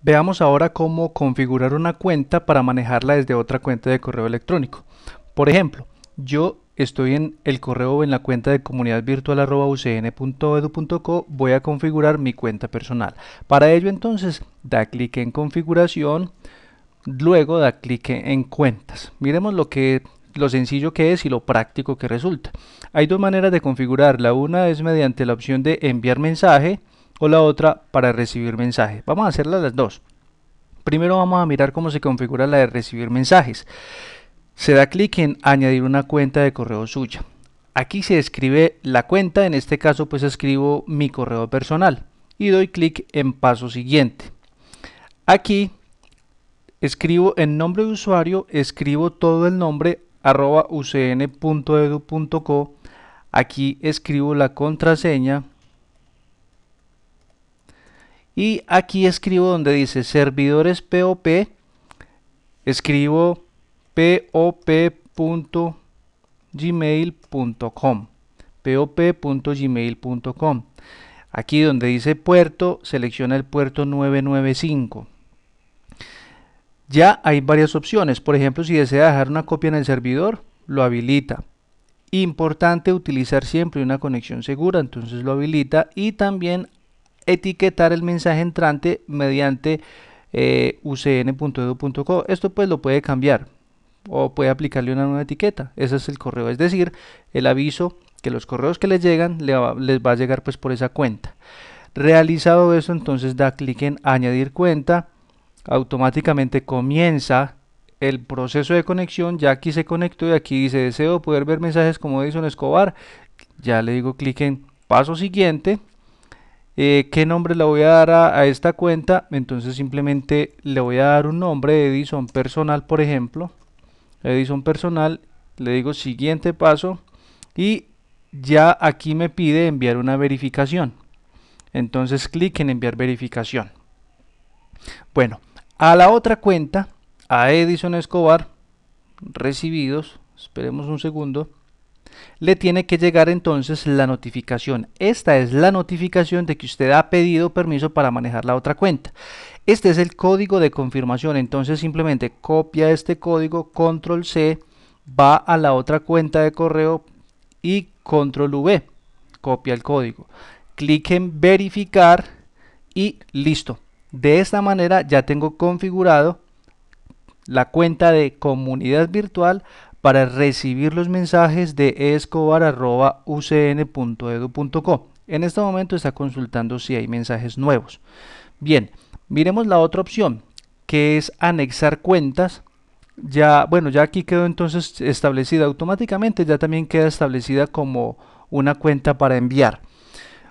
Veamos ahora cómo configurar una cuenta para manejarla desde otra cuenta de correo electrónico. Por ejemplo, yo estoy en el correo en la cuenta de comunidad voy a configurar mi cuenta personal. Para ello entonces da clic en configuración, luego da clic en cuentas. Miremos lo que lo sencillo que es y lo práctico que resulta. Hay dos maneras de configurarla. Una es mediante la opción de enviar mensaje o la otra para recibir mensajes. Vamos a hacerlas las dos. Primero vamos a mirar cómo se configura la de recibir mensajes. Se da clic en añadir una cuenta de correo suya. Aquí se escribe la cuenta, en este caso pues escribo mi correo personal y doy clic en paso siguiente. Aquí escribo en nombre de usuario, escribo todo el nombre arroba ucn.edu.co. Aquí escribo la contraseña y aquí escribo donde dice servidores POP, escribo pop.gmail.com, pop.gmail.com. Aquí donde dice puerto, selecciona el puerto 995. Ya hay varias opciones, por ejemplo si desea dejar una copia en el servidor, lo habilita. Importante utilizar siempre una conexión segura, entonces lo habilita y también etiquetar el mensaje entrante mediante eh, ucn.edu.co. Esto pues lo puede cambiar o puede aplicarle una nueva etiqueta. Ese es el correo, es decir, el aviso que los correos que les llegan les va a llegar pues por esa cuenta. Realizado eso, entonces da clic en añadir cuenta. Automáticamente comienza el proceso de conexión. Ya aquí se conectó y aquí dice deseo poder ver mensajes como Edison Escobar. Ya le digo clic en paso siguiente. Eh, qué nombre le voy a dar a, a, esta cuenta, entonces simplemente le voy a dar un nombre, Edison personal por ejemplo, Edison personal, le digo siguiente paso y ya aquí me pide enviar una verificación, entonces clic en enviar verificación. Bueno, a la otra cuenta, a Edison Escobar, recibidos, esperemos un segundo, le tiene que llegar entonces la notificación. Esta es la notificación de que usted ha pedido permiso para manejar la otra cuenta. Este es el código de confirmación, entonces simplemente copia este código, control C, va a la otra cuenta de correo y control V, copia el código. Clic en verificar y listo. De esta manera ya tengo configurado la cuenta de comunidad virtual para recibir los mensajes de escobar.ucn.edu.co. En este momento está consultando si hay mensajes nuevos. Bien, miremos la otra opción, que es anexar cuentas. Ya, bueno, ya aquí quedó entonces establecida automáticamente, ya también queda establecida como una cuenta para enviar.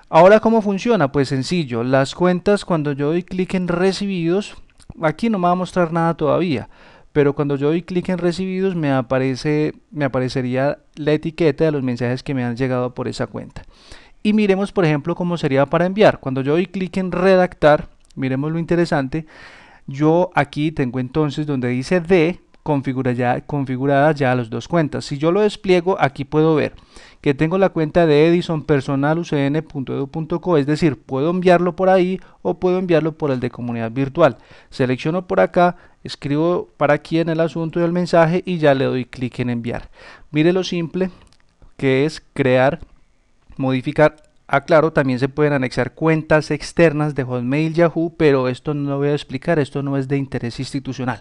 Ahora, ¿cómo funciona? Pues sencillo, las cuentas cuando yo doy clic en recibidos, aquí no me va a mostrar nada todavía pero cuando yo doy clic en recibidos me aparece me aparecería la etiqueta de los mensajes que me han llegado por esa cuenta. Y miremos por ejemplo cómo sería para enviar. Cuando yo doy clic en redactar, miremos lo interesante, yo aquí tengo entonces donde dice de configurada ya, configuradas ya las dos cuentas. Si yo lo despliego, aquí puedo ver que tengo la cuenta de Edison personal ucn.edu.co, es decir, puedo enviarlo por ahí o puedo enviarlo por el de comunidad virtual. Selecciono por acá, escribo para aquí en el asunto del mensaje y ya le doy clic en enviar. Mire lo simple que es crear, modificar Aclaro, también se pueden anexar cuentas externas de Hotmail, Yahoo, pero esto no lo voy a explicar, esto no es de interés institucional.